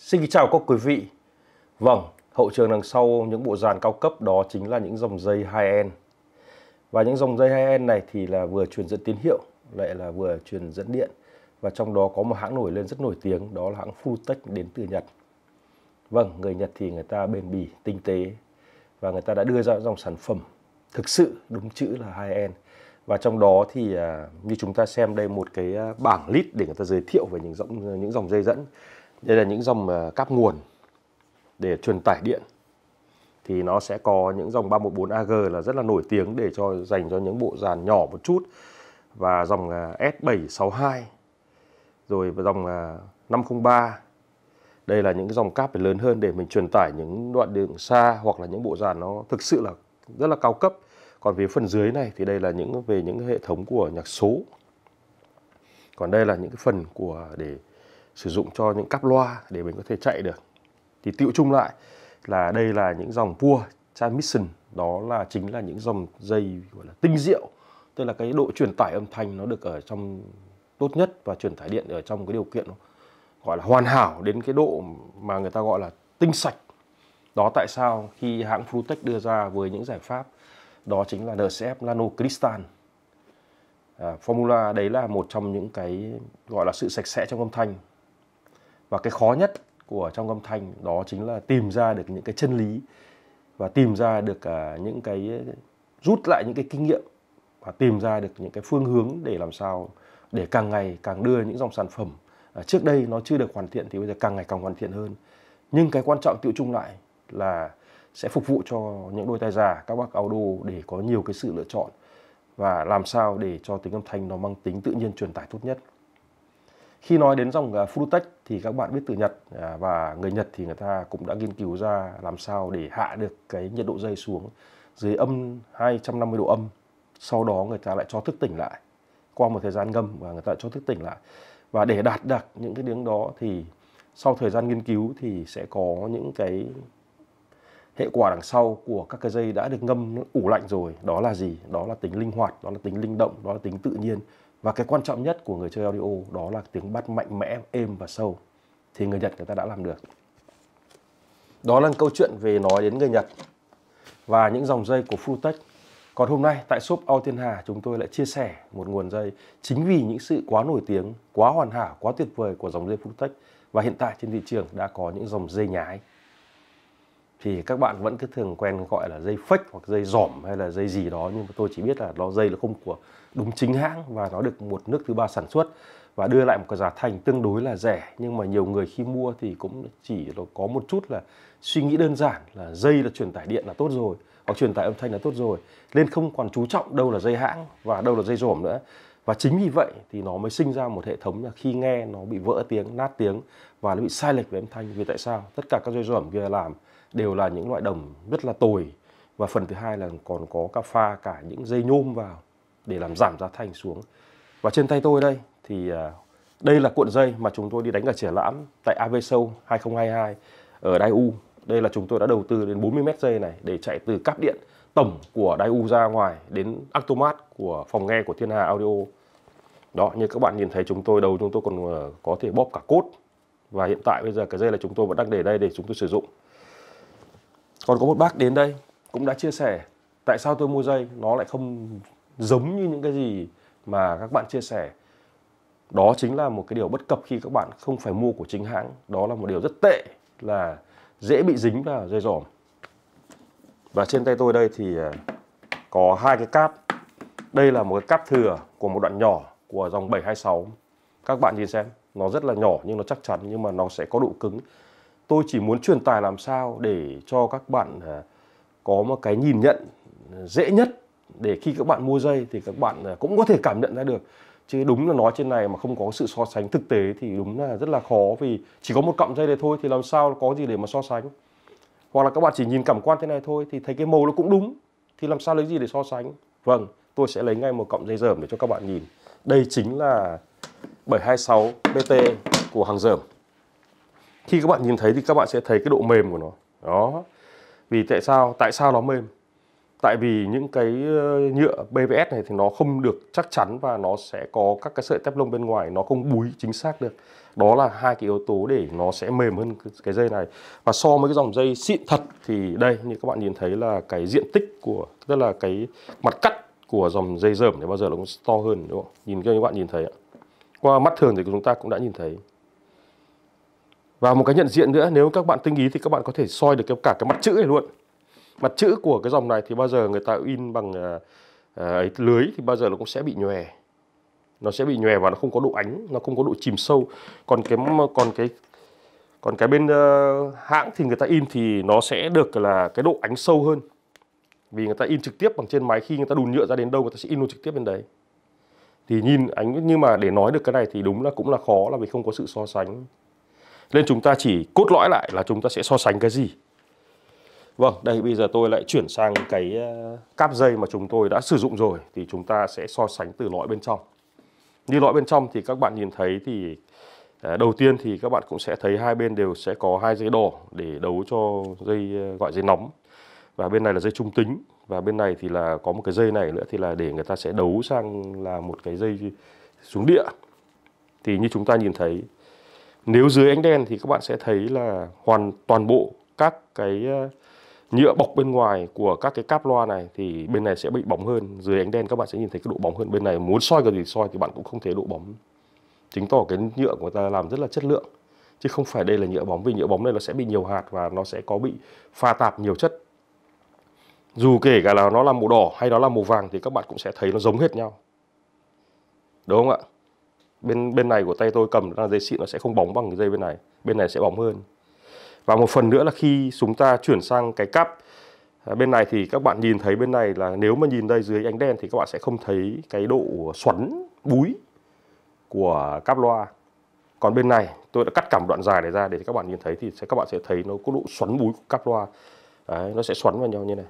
Xin kính chào các quý vị. Vâng, hậu trường đằng sau những bộ dàn cao cấp đó chính là những dòng dây high-end. Và những dòng dây high-end này thì là vừa truyền dẫn tín hiệu, lại là vừa truyền dẫn điện. Và trong đó có một hãng nổi lên rất nổi tiếng, đó là hãng Futech đến từ Nhật. Vâng, người Nhật thì người ta bền bỉ, tinh tế và người ta đã đưa ra dòng sản phẩm thực sự đúng chữ là high-end. Và trong đó thì à, như chúng ta xem đây một cái à, bảng list để người ta giới thiệu về những dòng những dòng dây dẫn đây là những dòng à, cáp nguồn để truyền tải điện thì nó sẽ có những dòng 314 AG là rất là nổi tiếng để cho dành cho những bộ dàn nhỏ một chút và dòng à, S762 rồi dòng 503 à, đây là những dòng cáp lớn hơn để mình truyền tải những đoạn đường xa hoặc là những bộ dàn nó thực sự là rất là cao cấp còn phía phần dưới này thì đây là những về những hệ thống của nhạc số còn đây là những cái phần của để sử dụng cho những cắp loa để mình có thể chạy được thì tiệu chung lại là đây là những dòng pua transmission đó là chính là những dòng dây gọi là tinh diệu tức là cái độ truyền tải âm thanh nó được ở trong tốt nhất và truyền tải điện ở trong cái điều kiện gọi là hoàn hảo đến cái độ mà người ta gọi là tinh sạch đó tại sao khi hãng Frutech đưa ra với những giải pháp đó chính là NCF Nano Crystal à, formula đấy là một trong những cái gọi là sự sạch sẽ trong âm thanh và cái khó nhất của trong âm thanh đó chính là tìm ra được những cái chân lý và tìm ra được uh, những cái rút lại những cái kinh nghiệm và tìm ra được những cái phương hướng để làm sao để càng ngày càng đưa những dòng sản phẩm uh, trước đây nó chưa được hoàn thiện thì bây giờ càng ngày càng hoàn thiện hơn nhưng cái quan trọng tiêu chung lại là sẽ phục vụ cho những đôi tai già các bác áo đồ để có nhiều cái sự lựa chọn và làm sao để cho tiếng âm thanh nó mang tính tự nhiên truyền tải tốt nhất khi nói đến dòng à, Frutech thì các bạn biết từ Nhật à, và người Nhật thì người ta cũng đã nghiên cứu ra làm sao để hạ được cái nhiệt độ dây xuống dưới âm 250 độ âm sau đó người ta lại cho thức tỉnh lại qua một thời gian ngâm và người ta lại cho thức tỉnh lại và để đạt được những cái tiếng đó thì sau thời gian nghiên cứu thì sẽ có những cái hệ quả đằng sau của các cái dây đã được ngâm ủ lạnh rồi đó là gì đó là tính linh hoạt đó là tính linh động đó là tính tự nhiên và cái quan trọng nhất của người chơi audio đó là tiếng bắt mạnh mẽ êm và sâu thì người nhật người ta đã làm được đó là câu chuyện về nói đến người nhật và những dòng dây của Frutech còn hôm nay tại shop Âu Thiên Hà chúng tôi lại chia sẻ một nguồn dây chính vì những sự quá nổi tiếng, quá hoàn hảo, quá tuyệt vời của dòng dây Frutech và hiện tại trên thị trường đã có những dòng dây nhái thì các bạn vẫn cứ thường quen gọi là dây phách hoặc dây dỏm hay là dây gì đó nhưng mà tôi chỉ biết là nó dây là không của đúng chính hãng và nó được một nước thứ ba sản xuất và đưa lại một cái giá thành tương đối là rẻ nhưng mà nhiều người khi mua thì cũng chỉ có một chút là suy nghĩ đơn giản là dây là truyền tải điện là tốt rồi hoặc truyền tải âm thanh là tốt rồi nên không còn chú trọng đâu là dây hãng và đâu là dây dỏm nữa và chính vì vậy thì nó mới sinh ra một hệ thống là khi nghe nó bị vỡ tiếng nát tiếng và nó bị sai lệch về âm thanh vì tại sao tất cả các dây dỏm kia làm đều là những loại đồng rất là tồi và phần thứ hai là còn có cả pha cả những dây nhôm vào để làm giảm giá thành xuống và trên tay tôi đây thì à, đây là cuộn dây mà chúng tôi đi đánh ở triển lãm tại AV Show 2022 ở Đài U. Đây là chúng tôi đã đầu tư đến 40 mét dây này để chạy từ cáp điện tổng của Đài U ra ngoài đến Actomat của phòng nghe của Thiên Hà Audio đó như các bạn nhìn thấy chúng tôi đầu chúng tôi còn ờ, có thể bóp cả cốt và hiện tại bây giờ cái dây là chúng tôi vẫn đang để đây để chúng tôi sử dụng còn có một bác đến đây cũng đã chia sẻ tại sao tôi mua dây nó lại không giống như những cái gì mà các bạn chia sẻ đó chính là một cái điều bất cập khi các bạn không phải mua của chính hãng đó là một điều rất tệ là dễ bị dính vào dây dòm và trên tay tôi đây thì ờ, có hai cái cáp đây là một cái cáp thừa của một đoạn nhỏ của dòng 726 các bạn nhìn xem nó rất là nhỏ nhưng nó chắc chắn nhưng mà nó sẽ có độ cứng tôi chỉ muốn truyền tài làm sao để cho các bạn à, có một cái nhìn nhận dễ nhất để khi các bạn mua dây thì các bạn à, cũng có thể cảm nhận ra được chứ đúng là nói trên này mà không có sự so sánh thực tế thì đúng là rất là khó vì chỉ có một cọng dây này thôi thì làm sao có gì để mà so sánh hoặc là các bạn chỉ nhìn cảm quan thế này thôi thì thấy cái màu nó cũng đúng thì làm sao lấy gì để so sánh vâng tôi sẽ lấy ngay một cọng dây dởm để cho các bạn nhìn đây chính là 726 BT của hàng dởm. Khi các bạn nhìn thấy thì các bạn sẽ thấy cái độ mềm của nó. Đó. Vì tại sao? Tại sao nó mềm? Tại vì những cái ờ, nhựa BVS này thì nó không được chắc chắn và nó sẽ có các cái sợi teflon bên ngoài nó không búi chính xác được. Đó là hai cái yếu tố để nó sẽ mềm hơn cái dây này. Và so với cái dòng dây xịn thật thì đây như các bạn nhìn thấy là cái diện tích của tức là cái mặt cắt của dòng dây dởm thì bao giờ nó cũng to hơn đúng không? Nhìn các bạn nhìn thấy ạ. Qua mắt thường thì chúng ta cũng đã nhìn thấy. Và một cái nhận diện nữa, nếu các bạn tinh ý thì các bạn có thể soi được cả cái mặt chữ này luôn. Mặt chữ của cái dòng này thì bao giờ người ta in bằng uh, ấy, lưới thì bao giờ nó cũng sẽ bị nhòe. Nó sẽ bị nhòe và nó không có độ ánh, nó không có độ chìm sâu. Còn cái còn cái còn cái bên uh, hãng thì người ta in thì nó sẽ được là cái độ ánh sâu hơn vì người ta in trực tiếp bằng trên máy khi người ta đùn nhựa ra đến đâu người ta sẽ in luôn trực tiếp bên đấy thì nhìn anh nhưng mà để nói được cái này thì đúng là cũng là khó là vì không có sự so sánh nên chúng ta chỉ cốt lõi lại là chúng ta sẽ so sánh cái gì vâng đây bây giờ tôi lại chuyển sang cái ờ, cáp dây mà chúng tôi đã sử dụng rồi thì chúng ta sẽ so sánh từ lõi bên trong như lõi bên trong thì các bạn nhìn thấy thì ờ, đầu tiên thì các bạn cũng sẽ thấy hai bên đều sẽ có hai dây đỏ để đấu cho dây ờ, gọi dây nóng và bên này là dây trung tính và bên này thì là có một cái dây này nữa thì là để người ta sẽ đấu sang là một cái dây xuống địa thì như chúng ta nhìn thấy nếu dưới ánh đen thì các bạn sẽ thấy là hoàn toàn bộ các cái ờ, nhựa bọc bên ngoài của các cái cáp loa này thì bên này sẽ bị bóng hơn dưới ánh đen các bạn sẽ nhìn thấy cái độ bóng hơn bên này muốn soi cái gì soi thì bạn cũng không thấy độ bóng chứng tỏ cái nhựa của ta làm rất là chất lượng chứ không phải đây là nhựa bóng vì nhựa bóng này nó sẽ bị nhiều hạt và nó sẽ có bị pha tạp nhiều chất dù kể cả là nó là màu đỏ hay nó là màu vàng thì các bạn cũng sẽ thấy nó giống hết nhau đúng không ạ bên bên này của tay tôi cầm là dây xịn nó sẽ không bóng bằng cái dây bên này bên này sẽ bóng hơn và một phần nữa là khi chúng ta chuyển sang cái cắp à, bên này thì các bạn nhìn thấy bên này là nếu mà nhìn đây dưới ánh đen thì các bạn sẽ không thấy cái độ xoắn búi của cáp loa còn bên này tôi đã cắt cảm đoạn dài này ra để các bạn nhìn thấy thì sẽ các bạn sẽ thấy nó có độ xoắn búi của cáp loa Đấy, nó sẽ xoắn vào nhau như này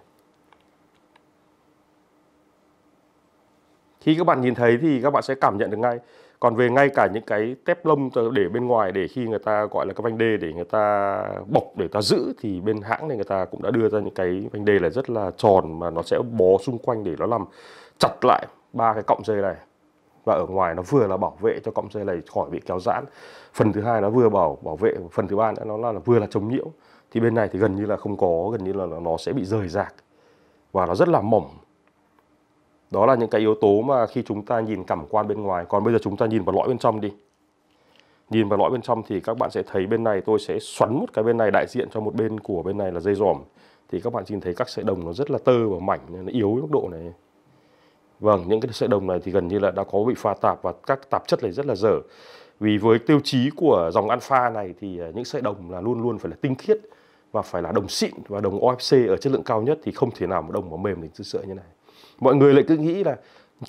khi các bạn nhìn thấy thì các bạn sẽ cảm nhận được ngay còn về ngay cả những cái tép lông để bên ngoài để khi người ta gọi là cái vành đê để người ta bọc để ta giữ thì bên hãng này người ta cũng đã đưa ra những cái vành đê là rất là tròn mà nó sẽ bó xung quanh để nó làm chặt lại ba cái cọng dây này và ở ngoài nó vừa là bảo vệ cho cọng dây này khỏi bị kéo giãn phần thứ hai nó vừa bảo bảo vệ phần thứ ba nữa nó là, là vừa là chống nhiễu thì bên này thì gần như là không có gần như là nó sẽ bị rời rạc và nó rất là mỏng đó là những cái yếu tố mà khi chúng ta nhìn cảm quan bên ngoài còn bây giờ chúng ta nhìn vào lõi bên trong đi nhìn vào lõi bên trong thì các bạn sẽ thấy bên này tôi sẽ xoắn một cái bên này đại diện cho một bên của bên này là dây dòm thì các bạn nhìn thấy các sợi đồng nó rất là tơ và mảnh nó yếu mức độ này vâng những cái sợi đồng này thì gần như là đã có bị pha tạp và các tạp chất này rất là dở vì với tiêu chí của dòng alpha này thì à, những sợi đồng là luôn luôn phải là tinh khiết và phải là đồng xịn và đồng OFC ở chất lượng cao nhất thì không thể nào mà đồng mà mềm đến sữa như này mọi người lại cứ nghĩ là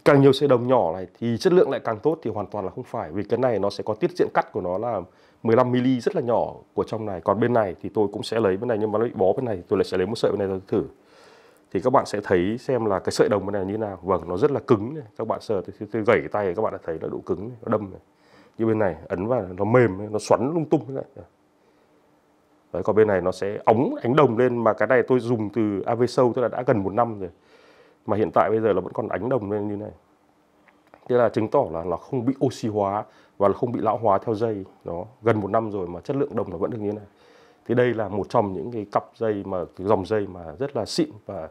càng nhiều xe đồng nhỏ này thì chất lượng lại càng tốt thì hoàn toàn là không phải vì cái này nó sẽ có tiết diện cắt của nó là 15 mm rất là nhỏ của trong này còn bên này thì tôi cũng sẽ lấy bên này nhưng mà nó bị bó bên này tôi lại sẽ lấy một sợi bên này tôi thử thì các bạn sẽ thấy xem là cái sợi đồng bên này như nào vâng nó rất là cứng này. các bạn sờ tôi, tôi gãy tay các bạn đã thấy nó độ cứng nó đâm này. như bên này ấn vào nó mềm nó xoắn lung tung này. Đấy, còn bên này nó sẽ ống ánh đồng lên mà cái này tôi dùng từ AV sâu tức là đã gần một năm rồi mà hiện tại bây giờ là vẫn còn ánh đồng lên như này tức là chứng tỏ là nó không bị oxy hóa và là không bị lão hóa theo dây đó gần một năm rồi mà chất lượng đồng nó vẫn được như này thì đây là một trong những cái cặp dây mà cái dòng dây mà rất là xịn và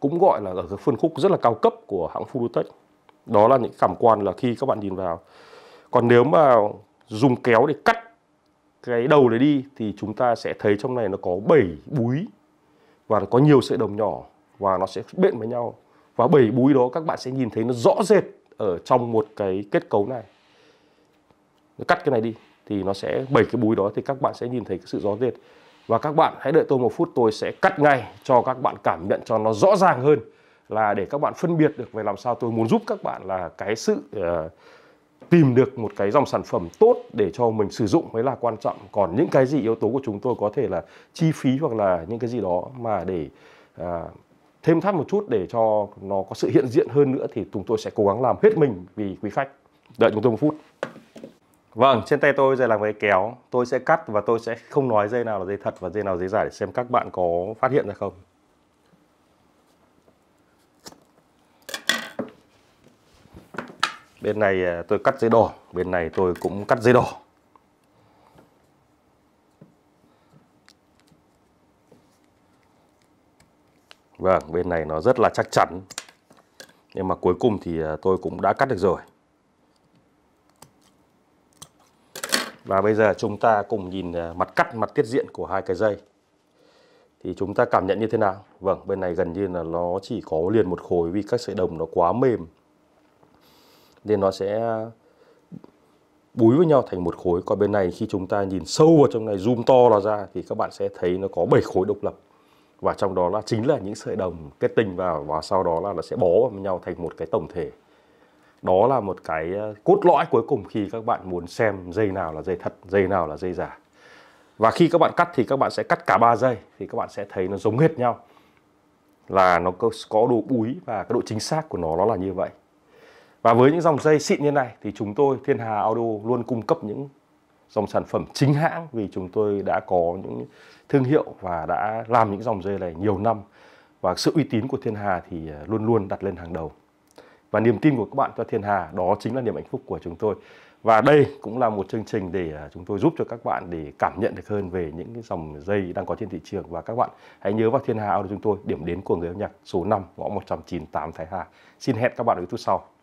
cũng gọi là ở cái phân khúc rất là cao cấp của hãng Furutech đó là những cảm quan là khi các bạn nhìn vào còn nếu mà dùng kéo để cắt cái đầu đấy đi thì chúng ta sẽ thấy trong này nó có 7 búi và có nhiều sợi đồng nhỏ và nó sẽ bện với nhau và bảy búi đó các bạn sẽ nhìn thấy nó rõ rệt ở trong một cái kết cấu này cắt cái này đi thì nó sẽ bảy cái búi đó thì các bạn sẽ nhìn thấy cái sự rõ rệt và các bạn hãy đợi tôi một phút tôi sẽ cắt ngay cho các bạn cảm nhận cho nó rõ ràng hơn là để các bạn phân biệt được về làm sao tôi muốn giúp các bạn là cái sự uh, tìm được một cái dòng sản phẩm tốt để cho mình sử dụng mới là quan trọng còn những cái gì yếu tố của chúng tôi có thể là chi phí hoặc là những cái gì đó mà để uh, thêm thắt một chút để cho nó có sự hiện diện hơn nữa thì chúng tôi sẽ cố gắng làm hết mình vì quý khách đợi chúng tôi một phút Vâng, trên tay tôi giờ là cái kéo Tôi sẽ cắt và tôi sẽ không nói dây nào là dây thật và dây nào là dây giả để xem các bạn có phát hiện ra không Bên này à, tôi cắt dây đỏ, bên này tôi cũng cắt dây đỏ Vâng, bên này nó rất là chắc chắn. Nhưng mà cuối cùng thì à, tôi cũng đã cắt được rồi. Và bây giờ chúng ta cùng nhìn à, mặt cắt, mặt tiết diện của hai cái dây. Thì chúng ta cảm nhận như thế nào? Vâng, bên này gần như là nó chỉ có liền một khối vì các sợi đồng nó quá mềm. Nên nó sẽ búi với nhau thành một khối. Còn bên này khi chúng ta nhìn sâu vào trong này zoom to nó ra thì các bạn sẽ thấy nó có 7 khối độc lập và trong đó là chính là những sợi đồng kết tinh vào và sau đó là nó sẽ bó vào nhau thành một cái tổng thể đó là một cái ờ, cốt lõi cuối cùng khi các bạn muốn xem dây nào là dây thật dây nào là dây giả và khi các bạn cắt thì các bạn sẽ cắt cả ba dây thì các bạn sẽ thấy nó giống hết nhau là nó có độ búi và cái độ chính xác của nó nó là như vậy và với những dòng dây xịn như này thì chúng tôi Thiên Hà Audio luôn cung cấp những dòng sản phẩm chính hãng vì chúng tôi đã có những thương hiệu và đã làm những dòng dây này nhiều năm và sự uy tín của Thiên Hà thì à, luôn luôn đặt lên hàng đầu và niềm tin của các bạn cho Thiên Hà đó chính là niềm hạnh phúc của chúng tôi và đây cũng là một chương trình để à, chúng tôi giúp cho các bạn để cảm nhận được hơn về những cái dòng dây đang có trên thị trường và các bạn hãy nhớ vào Thiên Hà Audio chúng tôi điểm đến của người âm nhạc số 5 ngõ 198 Thái Hà xin hẹn các bạn ở YouTube sau